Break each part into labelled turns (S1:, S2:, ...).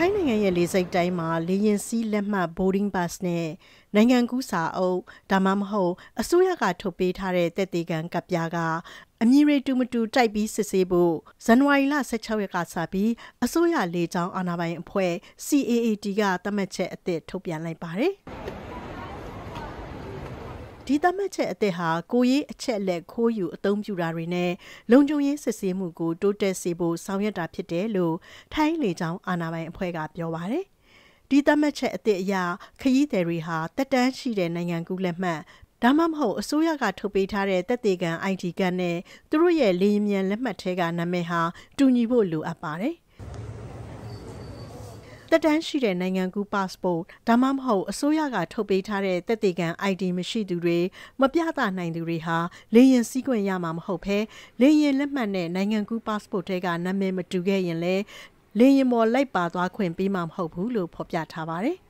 S1: ထိုင်းနိုင်ငံရဲ့လေဆိပ်တိုင်းမှာ လေယာဉ်စီးလက်မှတ် boarding pass နဲ့နိုင်ငံကူးစာအုပ်ဒါမှမဟုတ် အစိုးရကထုတ်ပေးထားတဲ့တည်သေးကန်ကပ်ပြားကအမည်ရတူမတူတိုက်ပြီးစစ်ဆေးဖို့ဇန်နဝါရီလ16ရက်ကစပြီး အစိုးရလေကြောင်းအာဏာပိုင်အဖွဲ့ CAAT ကသတ်မှတ်ချက်အသစ်ထုတ်ပြန်လိုက်ပါတယ်။ဒီသတ်မှတ်ချက်အသစ်ဟာကိုရေးအချက်လက်ခိုးယူအသုံးပြုတာတွေနဲ့လုံခြုံရေးစစ်ဆေးမှုကိုတိုးတက်စေဖို့ဆောင်ရွက်တာဖြစ်တယ်လို့ထိုင်းလေကြောင်းအာဏာပိုင်အဖွဲ့ကပြောပါတယ်။ဒီသတ်မှတ်ချက်အသစ်အရခရီးသည်တွေဟာတက်တန်းရှိတဲ့နိုင်ငံကူးလက်မှတ်ဒါမှမဟုတ်အစိုးရကထုတ်ပေးထားတဲ့တက်သေးကန် IT ကန်နဲ့သူတို့ရဲ့လေယာဉ်မြန်လက်မှတ်ထဲကနာမည်ဟာတူညီဖို့လိုအပ်ပါတယ်။သက်တမ်းရှိတဲ့နိုင်ငံကူး passport ဒါမှမဟုတ်အစိုးရကထုတ်ပေးထားတဲ့သက်သေခံ ID မရှိသူတွေမပြသနိုင်သူတွေဟာလေရင်စီးခွင့်ရမှာမဟုတ်ဘဲလေရင်လက်မှတ်နဲ့နိုင်ငံကူး passport ထဲကနာမည်မတူခဲ့ရင်လည်းလေရင်ပေါ်လိုက်ပါသွားခွင့်ပေးမှာမဟုတ်ဘူးလို့ဖော်ပြထားပါတယ်။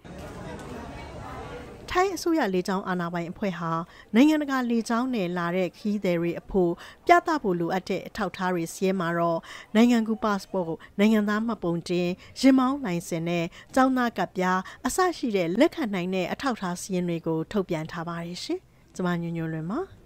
S1: ထိုင်းအစိုးရလေကြောင်းအာဏာပိုင်အဖွဲ့ဟာနိုင်ငံတကာလေကြောင်းနယ်လာတဲ့ခီးသည်တွေအဖို့ပြသဖို့လိုအပ်တဲ့အထောက်အထားတွေစီးရဲမှာတော့နိုင်ငံကူပတ်စပို့နိုင်ငံသားမှတ်ပုံတင်ရင်မောင်းနိုင်စင်နဲ့ကျောင်းသားကပြားအစရှိတဲ့လက်ခံနိုင်တဲ့အထောက်အထားစီးရင်တွေကိုထုတ်ပြန်ထားပါတယ်ရှင်။ကျမညွညွလွင်ပါ။